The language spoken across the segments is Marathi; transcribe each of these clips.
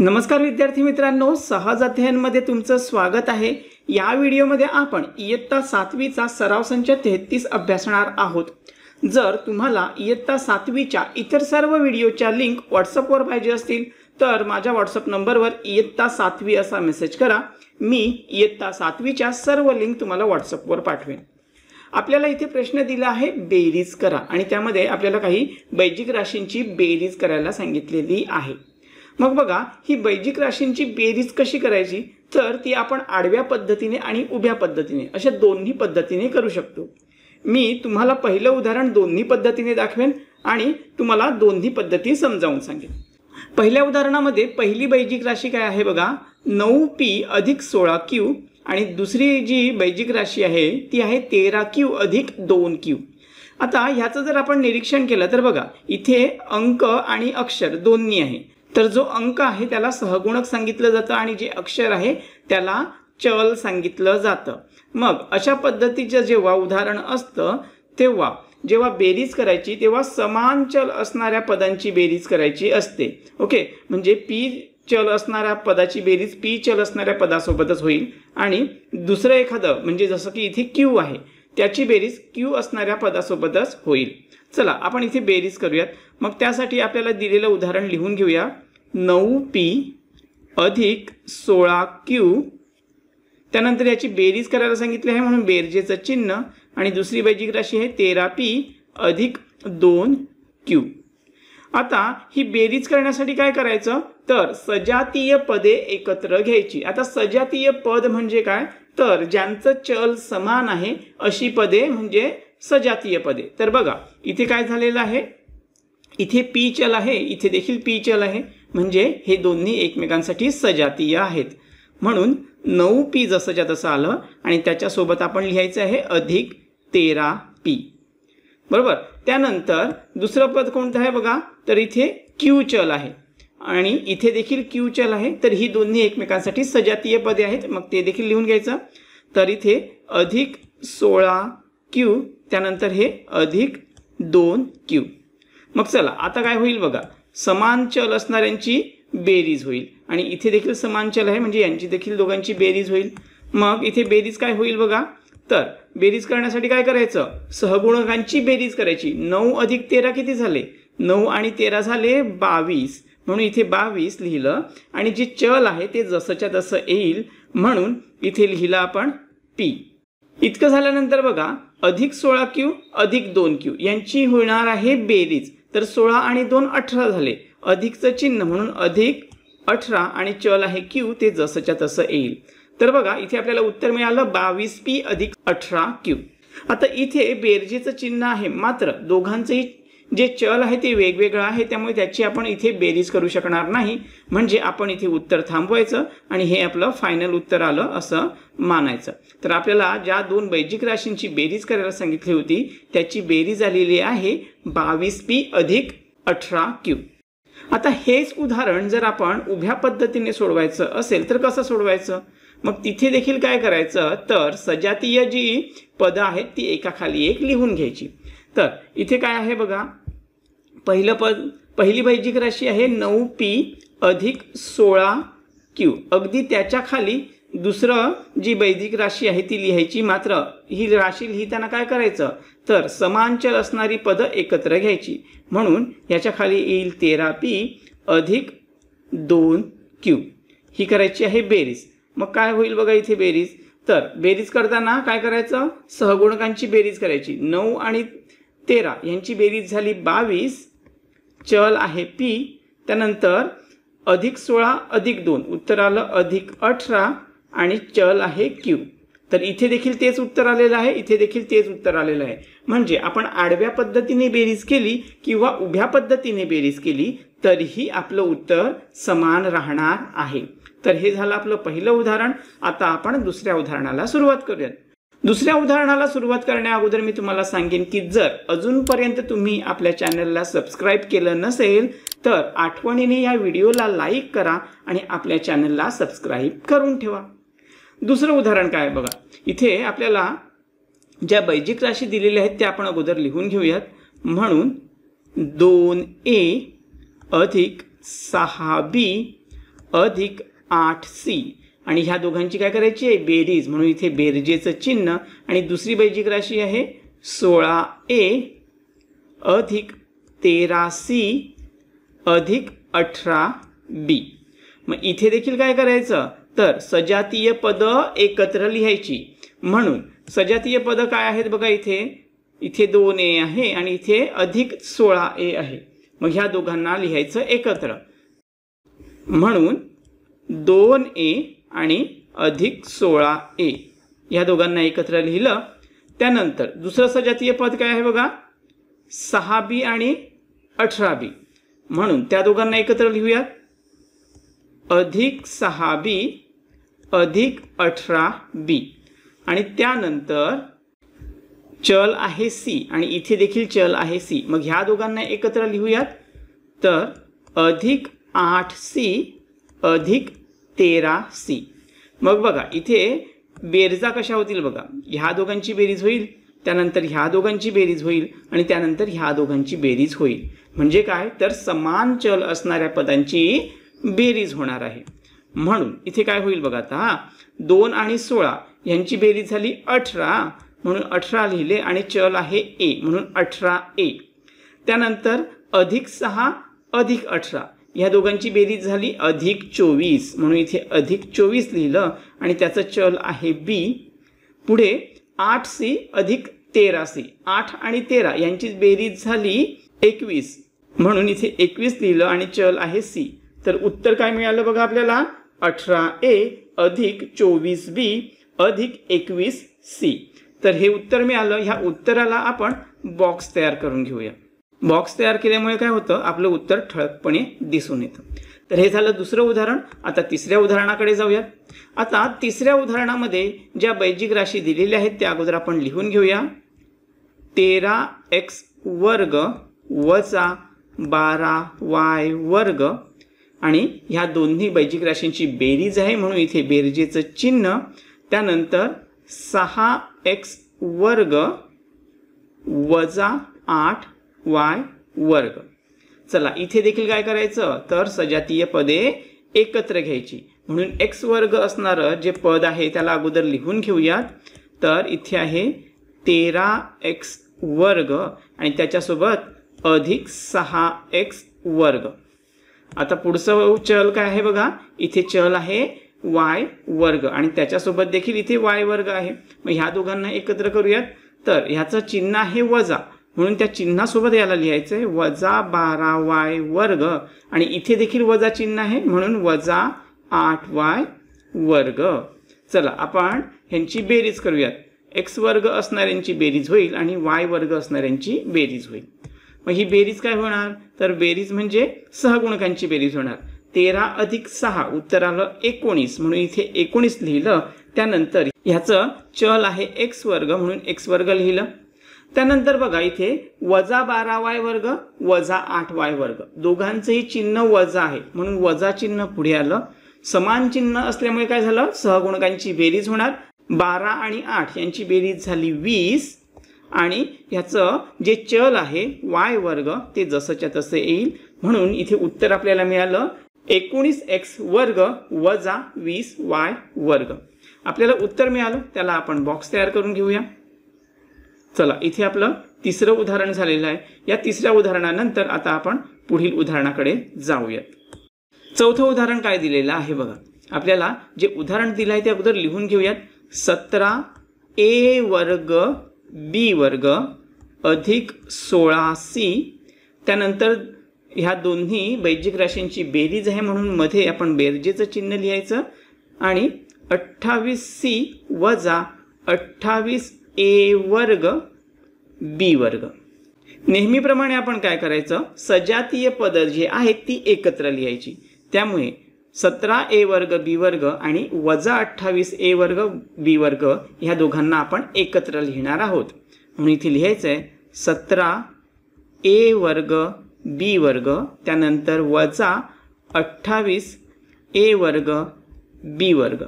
नमस्कार विद्यार्थी मित्रांनो सहज अध्ययनमध्ये तुमचं स्वागत आहे या व्हिडिओमध्ये आपण इयत्ता सातवीचा सराव संच तेहतीस अभ्यासणार आहोत जर तुम्हाला इयत्ता सातवीच्या इतर सर्व व्हिडिओच्या लिंक व्हॉट्सअपवर पाहिजे असतील तर माझ्या व्हॉट्सअप नंबरवर इयत्ता सातवी असा मेसेज करा मी इयत्ता सातवीच्या सर्व लिंक तुम्हाला व्हॉट्सअपवर पाठवेन आपल्याला इथे प्रश्न दिला आहे बेरीज करा आणि त्यामध्ये आपल्याला काही बैजिक राशींची बेरीज करायला सांगितलेली आहे मग बघा ही बैजिक राशींची बेरीज कशी करायची तर ती आपण आडव्या पद्धतीने आणि उभ्या पद्धतीने अशा दोन्ही पद्धतीने करू शकतो मी तुम्हाला पहिलं उदाहरण दोन्ही पद्धतीने दाखवेन आणि तुम्हाला दोन्ही पद्धती समजावून सांगेन पहिल्या उदाहरणामध्ये पहिली बैजिक राशी काय आहे बघा नऊ पी अधिक सोळा क्यू आणि दुसरी जी बैजिक राशी आहे ती आहे तेरा क्यू अधिक दोन क्यू आता ह्याचं जर आपण निरीक्षण केलं तर बघा इथे अंक आणि अक्षर दोन्ही आहे तर जो अंक आहे त्याला सहगुणक सांगितलं जातं आणि जे अक्षर आहे त्याला चल सांगितलं जातं मग अशा पद्धतीचं जेव्हा उदाहरण असतं तेव्हा जेव्हा बेरीज करायची तेव्हा समान चल असणाऱ्या पदांची बेरीज करायची असते ओके म्हणजे पी चल असणाऱ्या पदाची बेरीज पी चल असणाऱ्या पदासोबतच होईल आणि दुसरं एखादं म्हणजे जसं की इथे क्यू आहे त्याची बेरीज क्यू असणाऱ्या पदासोबतच होईल चला आपण इथे बेरीज करूयात मग त्यासाठी आपल्याला दिलेलं उदाहरण लिहून घेऊया नऊ पी अधिक सोळा क्यू त्यानंतर याची बेरीज करायला सांगितली आहे म्हणून बेरजेचं चिन्ह आणि दुसरी बैजिक राशी आहे तेरा पी अधिक दोन क्यू आता ही बेरीज करण्यासाठी काय करायचं तर सजातीय पदे एकत्र घ्यायची आता सजातीय पद म्हणजे काय तर ज्यांचं चल समान आहे अशी पदे म्हणजे सजातीय पदे तर बघा इथे काय झालेलं आहे इथे पी चल आहे इथे देखील पी चल आहे म्हणजे हे दोन्ही एकमेकांसाठी सजातीय आहेत म्हणून नऊ पी जसंच्या तसं आलं आणि त्याच्यासोबत आपण लिहायचं आहे अधिक तेरा पी बरोबर त्यानंतर दुसरं पद कोणतं आहे बघा तर इथे क्यू चल आहे आणि इथे देखील क्यू चल आहे तर ही दोन्ही एकमेकांसाठी सजातीय पदे आहेत मग ते देखील लिहून घ्यायचं तर इथे अधिक सोळा क्यू त्यानंतर हे अधिक दोन क्यू मग चला आता काय होईल बघा समान चल असणाऱ्यांची बेरीज होईल आणि इथे देखील समान चल आहे म्हणजे यांची देखील दोघांची बेरीज होईल मग इथे बेरीज काय होईल बघा तर बेरीज करण्यासाठी काय करायचं सहगुणकांची बेरीज करायची नऊ अधिक तेरा किती झाले नऊ आणि तेरा झाले बावीस म्हणून इथे बावीस लिहिलं आणि जे चल आहे ते जसंच्या तसं येईल म्हणून इथे लिहिलं आपण पी इतकं झाल्यानंतर बघा अधिक सोळा क्यू अधिक दोन क्यू यांची होणार आहे बेरीज तर सोळा आणि दोन अठरा झाले अधिकचं चिन्ह म्हणून अधिक अठरा आणि चल आहे क्यू ते जसंच्या तसं येईल तर बघा इथे आपल्याला उत्तर मिळालं बावीस पी अधिक अठरा क्यू आता इथे बेरजेचं चिन्ह आहे मात्र दोघांचंही जे चल आहे ते वेगवेगळं आहे त्यामुळे त्याची आपण इथे बेरीज करू शकणार नाही म्हणजे आपण इथे उत्तर थांबवायचं आणि हे आपलं फायनल उत्तर आलं असं मानायचं तर आपल्याला ज्या दोन वैजिक राशींची बेरीज करायला सांगितली होती त्याची बेरीज आलेली आहे बावीस पी अधिक अठरा क्यू आता हेच उदाहरण जर आपण उभ्या पद्धतीने सोडवायचं असेल तर कसं सोडवायचं मग तिथे देखील काय करायचं तर सजातीय जी पदं आहेत ती एकाखाली एक लिहून घ्यायची तर इथे काय आहे बघा पहिलं पद पहिली वैदिक राशी आहे नऊ पी अधिक सोळा क्यू अगदी त्याच्या खाली दुसरं जी वैदिक राशी आहे ती लिहायची मात्र ही राशी लिहिताना काय करायचं तर समांचल असणारी पदं एकत्र घ्यायची म्हणून याच्या खाली येईल तेरा पी अधिक दोन क्यू ही करायची आहे बेरीज मग काय होईल बघा इथे बेरीज तर बेरीज करताना काय करायचं सहगुणकांची बेरीज करायची नऊ आणि तेरा यांची बेरीज झाली बावीस चल आहे पी त्यानंतर अधिक सोळा अधिक दोन उत्तर आलं अधिक अठरा आणि चल आहे क्यू तर इथे देखील तेच उत्तर आलेलं आहे इथे देखील तेच उत्तर आलेलं आहे म्हणजे आपण आडव्या पद्धतीने बेरीज केली किंवा उभ्या पद्धतीने बेरीज केली तरीही आपलं उत्तर समान राहणार आहे तर हे झालं आपलं पहिलं उदाहरण आता आपण दुसऱ्या उदाहरणाला सुरुवात करूयात दुसऱ्या उदाहरणाला सुरुवात करण्या अगोदर मी तुम्हाला सांगेन की जर अजूनपर्यंत तुम्ही आपल्या चॅनलला सबस्क्राईब केलं नसेल तर आठवणीने या व्हिडिओला लाईक करा आणि आपल्या चॅनलला सबस्क्राईब करून ठेवा दुसरं उदाहरण काय बघा इथे आपल्याला ज्या बैजिक राशी दिलेल्या आहेत त्या आपण अगोदर लिहून घेऊयात म्हणून दोन ए अधिक सहा बी अधिक आठ सी आणि ह्या दोघांची काय करायची आहे बेरीज म्हणून इथे बेरजेचं चिन्ह आणि दुसरी बैजिक राशी आहे सोळा ए अधिक तेरा सी अधिक अठरा बी मग इथे देखील काय करायचं तर सजातीय पद एकत्र लिहायची म्हणून सजातीय पद काय आहेत बघा इथे इथे दोन ए आहे आणि इथे अधिक सोळा ए आहे मग ह्या दोघांना लिहायचं एकत्र म्हणून दोन ए आणि अधिक सोळा ए ह्या दोघांना एकत्र लिहिलं त्यानंतर दुसरं सजातीय पद काय आहे बघा सहा बी आणि अठरा बी म्हणून त्या दोघांना एकत्र लिहूयात अधिक सहा बी अधिक अठरा बी आणि त्यानंतर चल आहे सी आणि इथे देखील चल आहे सी मग ह्या दोघांना एकत्र लिहूयात तर अधिक आठ सी अधिक तेरा सी मग बघा इथे बेरजा कशा होतील बघा ह्या दोघांची बेरीज होईल त्यानंतर ह्या दोघांची बेरीज होईल आणि त्यानंतर ह्या दोघांची बेरीज होईल म्हणजे काय तर समान चल असणाऱ्या पदांची बेरीज होणार आहे म्हणून इथे काय होईल बघा आता दोन आणि सोळा यांची बेरीज झाली अठरा म्हणून अठरा लिहिले आणि चल आहे ए म्हणून अठरा ए त्यानंतर अधिक सहा अधिक अठरा या दोघांची बेरीज झाली अधिक चोवीस म्हणून इथे अधिक चोवीस लिहिलं आणि त्याचं चल आहे बी पुढे आठ सी अधिक तेरा सी आठ आणि तेरा यांची बेरीज झाली एकवीस म्हणून इथे एकवीस लिहिलं आणि चल आहे सी तर उत्तर काय मिळालं बघा आपल्याला अठरा ए अधिक चोवीस बी अधिक एकवीस सी तर हे उत्तर मिळालं ह्या उत्तराला आपण बॉक्स तयार करून घेऊया बॉक्स तयार केल्यामुळे काय होतं आपलं उत्तर ठळकपणे दिसून येतं तर हे झालं दुसरं उदाहरण आता तिसऱ्या उदाहरणाकडे जाऊया आता तिसऱ्या उदाहरणामध्ये ज्या बैजिक राशी दिलेल्या आहेत त्या अगोदर आपण लिहून घेऊया तेरा एक्स वर्ग वचा बारा वाय वर्ग आणि ह्या दोन्ही बैजिक राशींची बेरीज आहे म्हणून इथे बेरजेचं चिन्ह त्यानंतर सहा एक्स वर्ग वजा आठ वाय वर्ग चला इथे देखील काय करायचं तर सजातीय पदे एकत्र घ्यायची म्हणून एक्स वर्ग असणारं जे पद आहे त्याला अगोदर लिहून घेऊयात तर इथे आहे तेरा एक्स वर्ग आणि त्याच्यासोबत अधिक सहा एक्स वर्ग आता पुढचं चल काय आहे बघा इथे चल आहे वाय वर्ग आणि त्याच्यासोबत देखील इथे वाय वर्ग आहे मग ह्या दोघांना एकत्र करूयात तर ह्याचं चिन्ह आहे वजा म्हणून त्या चिन्हासोबत याला लिहायचंय वजा बारा वाय वर्ग आणि इथे देखील वजा चिन्ह आहे म्हणून वजा आठ वाय वर्ग चला आपण ह्यांची बेरीज करूयात एक्स वर्ग असणाऱ्यांची बेरीज होईल आणि वाय वर्ग असणाऱ्यांची बेरीज होईल मग ही बेरीज काय होणार तर बेरीज म्हणजे सहगुणकांची बेरीज होणार तेरा अधिक सहा उत्तर आलं एकोणीस म्हणून इथे एकोणीस लिहिलं त्यानंतर ह्याचं चल आहे एक्स वर्ग म्हणून एक्स वर्ग लिहिलं त्यानंतर बघा इथे वजा बारा वाय वर्ग वजा आठ वाय वर्ग दोघांचंही चिन्ह वजा आहे म्हणून वजा चिन्ह पुढे आलं समान चिन्ह असल्यामुळे काय झालं सहगुणकांची बेरीज होणार बारा आणि आठ यांची बेरीज झाली वीस आणि ह्याचं जे चल आहे वाय वर्ग ते जसंच्या तसं येईल म्हणून इथे उत्तर आपल्याला मिळालं एकोणीस एक्स वर्ग वजा वीस वाय वर्ग आपल्याला उत्तर मिळालं त्याला आपण बॉक्स तयार करून घेऊया चला इथे आपलं तिसरं उदाहरण झालेलं आहे या तिसऱ्या उदाहरणानंतर आता आपण पुढील उदाहरणाकडे जाऊयात चौथं उदाहरण काय दिलेलं आहे बघा आपल्याला जे उदाहरण दिलं आहे ते अगोदर लिहून घेऊयात सतरा ए वर्ग बी वर्ग अधिक सोळा सी त्यानंतर ह्या दोन्ही बैजिक राशींची बेरीज आहे म्हणून मध्ये आपण बेरजेचं चिन्ह लिहायचं आणि अठ्ठावीस सी वजा अठ्ठावीस ए वर्ग बी वर्ग नेहमीप्रमाणे आपण काय करायचं सजातीय पदं जी आहेत ती एकत्र लिहायची त्यामुळे सतरा ए वर्ग बी वर्ग आणि वजा अठ्ठावीस ए वर्ग बी वर्ग ह्या दोघांना आपण एकत्र लिहिणार आहोत म्हणून इथे लिहायचं आहे सतरा ए वर्ग बी वर्ग त्यानंतर वजा अठ्ठावीस ए वर्ग बी वर्ग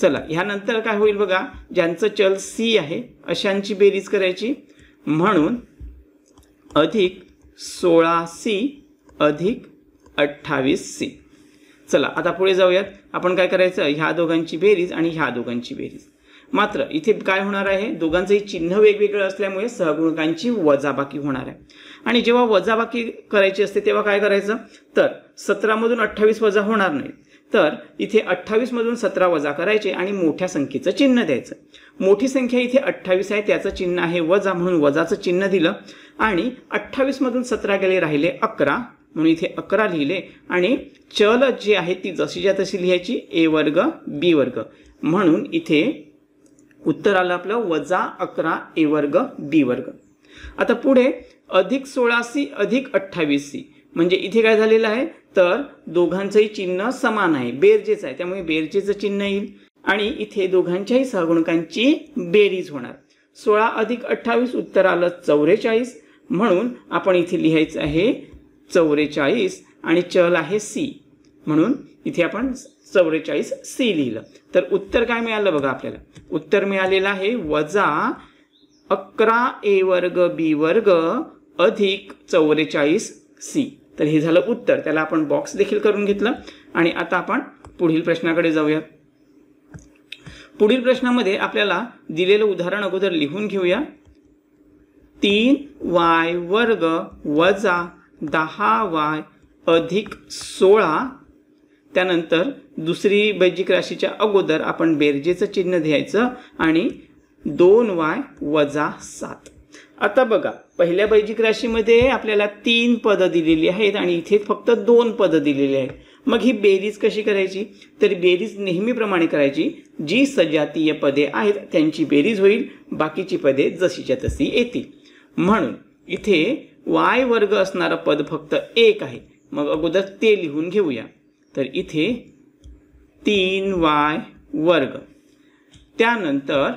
चला ह्यानंतर काय होईल बघा ज्यांचं चल सी आहे अशांची बेरीज करायची म्हणून अधिक सोळा सी अधिक अठ्ठावीस सी चला आता पुढे जाऊयात आपण काय करायचं ह्या दोघांची बेरीज आणि ह्या दोघांची बेरीज मात्र इथे काय होणार आहे दोघांचंही चिन्ह वेगवेगळं असल्यामुळे सहगुणकांची वजाबाकी होणार आहे आणि जेव्हा वजाबाकी करायची असते तेव्हा काय करायचं तर सतरामधून अठ्ठावीस वजा होणार नाही तर इथे अठ्ठावीसमधून सतरा वजा करायचे आणि मोठ्या संख्येचं चिन्ह द्यायचं मोठी संख्या इथे अठ्ठावीस आहे त्याचं चिन्ह आहे वजा म्हणून वजाचं चिन्ह दिलं आणि अठ्ठावीसमधून सतरा गेले राहिले अकरा म्हणून इथे अकरा लिहिले आणि चल जी आहे ती जशीच्या तशी लिहायची ए वर्ग बी वर्ग म्हणून इथे उत्तर आलं आपलं वजा अकरा ए वर्ग बी वर्ग आता पुढे अधिक सोळासी अधिक सी म्हणजे इथे काय झालेलं आहे तर दोघांचंही चिन्ह समान आहे बेरजेचं आहे त्यामुळे बेरजेचं चिन्ह येईल आणि इथे दोघांच्याही सहगुणकांची बेरीज होणार सोळा अधिक अठ्ठावीस उत्तर आलं चौवेचाळीस म्हणून आपण इथे लिहायचं आहे चौवेचाळीस आणि चल आहे सी म्हणून इथे आपण चौवेचाळीस सी लिहिलं तर उत्तर काय मिळालं बघा आपल्याला उत्तर मिळालेलं आहे वजा अकरा ए वर्ग बी वर्ग अधिक चौवेचाळीस सी तर हे झालं उत्तर त्याला आपण बॉक्स देखील करून घेतलं आणि आता आपण पुढील प्रश्नाकडे जाऊयात पुढील प्रश्नामध्ये आपल्याला दिलेलं उदाहरण अगोदर लिहून घेऊया तीन वाय वर्ग वजा दहा वाय अधिक सोळा त्यानंतर दुसरी बैजिक राशीच्या अगोदर आपण बेरजेचं चिन्ह द्यायचं आणि दोन वाय वजा सात आता बघा पहिल्या बैजिक राशीमध्ये आपल्याला तीन पदं दिलेली आहेत आणि इथे फक्त दोन पदं दिलेली आहेत मग ही बेरीज कशी करायची तर बेरीज नेहमीप्रमाणे करायची जी सजातीय पदे आहेत त्यांची बेरीज होईल बाकीची पदे जशीच्या तशी येतील म्हणून इथे वाय वर्ग असणारं पद फक्त एक आहे मग अगोदर ते लिहून घेऊया तर इथे तीन वाय वर्ग त्यानंतर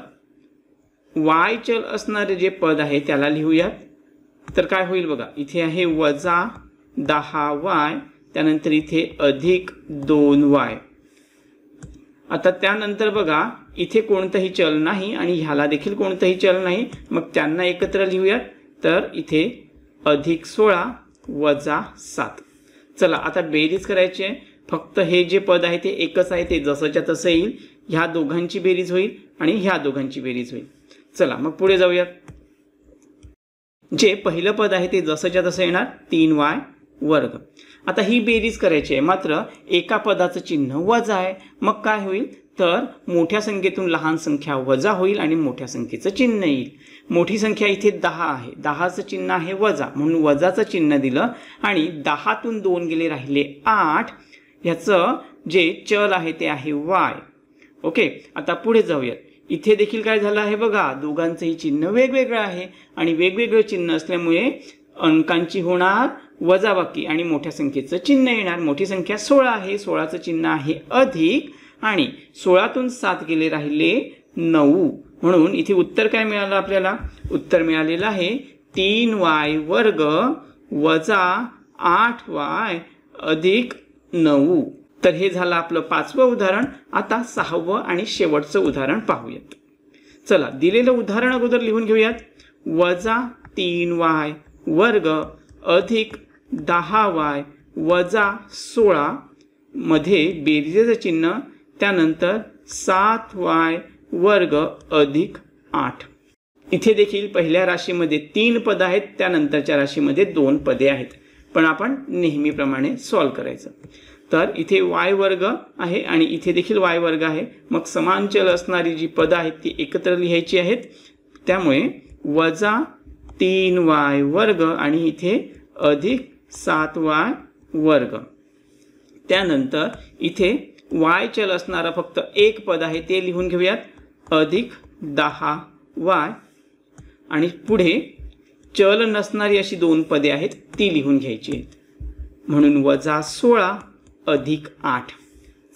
वाय चल असणारे जे पद आहे त्याला लिहूयात तर काय होईल बघा इथे आहे वजा दहा वाय त्यानंतर इथे अधिक दोन वाय आता त्यानंतर बघा इथे कोणतंही चल नाही आणि ह्याला देखील कोणतंही चल नाही मग त्यांना एकत्र लिहूयात तर इथे अधिक सोळा वजा सात चला आता बेरीज करायची आहे फक्त हे जे पद आहे ते एकच आहे ते जसंच्या तसं येईल ह्या दोघांची बेरीज होईल आणि ह्या दोघांची बेरीज होईल चला मग पुढे जाऊयात जे पहिलं पद आहे ते जसंच्या तसं येणार तीन वाय वर्ग आता ही बेरीज करायची आहे मात्र एका पदाचं चिन्ह वजा आहे मग काय होईल तर मोठ्या संख्येतून लहान संख्या वजा होईल आणि मोठ्या संख्येचं चिन्ह येईल मोठी संख्या इथे दहा आहे दहाचं चिन्ह आहे वजा म्हणून वजाचं चिन्ह दिलं आणि दहातून दोन गेले राहिले आठ ह्याचं जे चल आहे ते आहे वाय ओके आता पुढे जाऊयात इथे देखील काय झालं आहे बघा दोघांचंही चिन्ह वेगवेगळं आहे आणि वेगवेगळं चिन्ह असल्यामुळे अंकांची होणार वजाबाकी आणि मोठ्या संख्येचं चिन्ह येणार मोठी संख्या सोळा आहे सोळाचं चिन्ह आहे अधिक आणि सोळातून सात गेले राहिले नऊ म्हणून इथे उत्तर काय मिळालं आपल्याला उत्तर मिळालेलं आहे तीन वाय वर्ग वजा आठ वाय अधिक नऊ तर हे झालं आपलं पाचवं उदाहरण आता सहावं आणि शेवटचं उदाहरण पाहूयात चला दिलेलं उदाहरण अगोदर लिहून घेऊयात वजा तीन वाय वर्ग अधिक दहा वाय वजा सोळा मध्ये बेरजेचं चिन्ह त्यानंतर सात वाय वर्ग अधिक आठ इथे देखील पहिल्या राशीमध्ये तीन पद आहेत त्यानंतरच्या राशीमध्ये दोन पदे आहेत पण आपण नेहमीप्रमाणे सॉल्व करायचं तर इथे वाय वर्ग आहे आणि इथे देखील वाय वर्ग आहे मग समान चल असणारी जी पदं आहेत ती एकत्र लिहायची आहेत त्यामुळे वजा तीन वाय वर्ग आणि इथे अधिक सात वाय वर्ग त्यानंतर इथे वाय चल असणारा फक्त एक पद आहे ते लिहून घेऊयात अधिक दहा वाय आणि पुढे चल नसणारी अशी दोन पदे आहेत ती लिहून घ्यायची आहेत म्हणून वजा सोळा अधिक आठ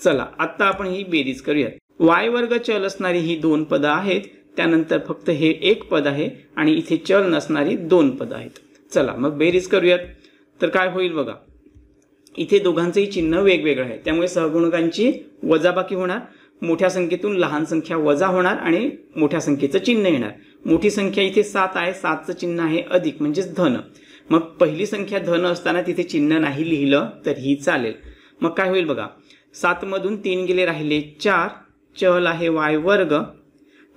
चला आत्ता आपण ही बेरीज करूयात वाय वर्ग चल असणारी ही दोन पदं आहेत त्यानंतर फक्त हे एक पद आहे आणि इथे चल नसणारी दोन पदं आहेत चला मग बेरीज करूयात तर काय होईल बघा इथे दोघांचंही चिन्ह वेगवेगळं आहे त्यामुळे सहगुणकांची वजाबाकी होणार मोठ्या संख्येतून लहान संख्या वजा होणार आणि मोठ्या संख्येचं चिन्ह येणार मोठी संख्या इथे सात आहे सातचं चिन्ह आहे अधिक म्हणजेच धन मग पहिली संख्या धन असताना तिथे चिन्ह नाही लिहिलं तर ही चालेल मग काय होईल बघा सातमधून तीन गेले राहिले चार चल आहे वाय वर्ग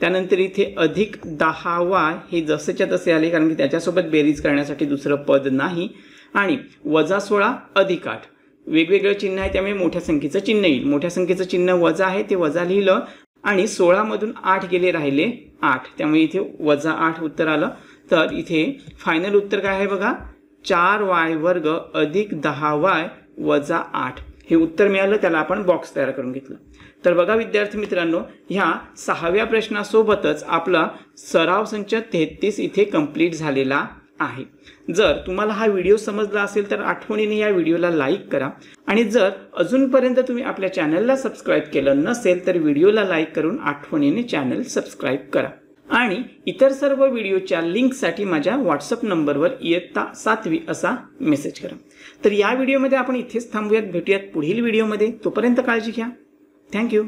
त्यानंतर इथे अधिक दहा वाय हे जसेच्या तसे आले कारण की त्याच्यासोबत बेरीज करण्यासाठी दुसरं पद नाही आणि वजा सोळा अधिक आठ वेगवेगळं चिन्ह आहे त्यामुळे मोठ्या संख्येचं चिन्ह येईल मोठ्या संख्येचं चिन्ह वजा आहे ते वजा लिहिलं आणि सोळामधून आठ गेले राहिले आठ त्यामुळे इथे वजा आठ उत्तर आलं तर इथे फायनल उत्तर काय आहे बघा चार वाय वर्ग अधिक दहा वाय वजा आठ हे उत्तर मिळालं त्याला आपण बॉक्स तयार करून घेतलं तर बघा विद्यार्थी मित्रांनो ह्या सहाव्या प्रश्नासोबतच आपला सराव संच तेहतीस इथे कंप्लीट झालेला आहे जर तुम्हाला हा व्हिडिओ समजला असेल तर आठवणीने या व्हिडिओला लाईक करा आणि जर अजूनपर्यंत तुम्ही आपल्या चॅनलला सबस्क्राईब केलं नसेल तर व्हिडिओला लाईक करून आठवणीने चॅनल सबस्क्राईब करा आणि इतर सर्व व्हिडिओच्या लिंकसाठी माझ्या व्हॉट्सअप नंबरवर इयत्ता सातवी असा मेसेज करा तर या व्हिडिओमध्ये आपण इथेच थांबूयात भेटूयात पुढील व्हिडिओमध्ये तोपर्यंत काळजी घ्या थँक्यू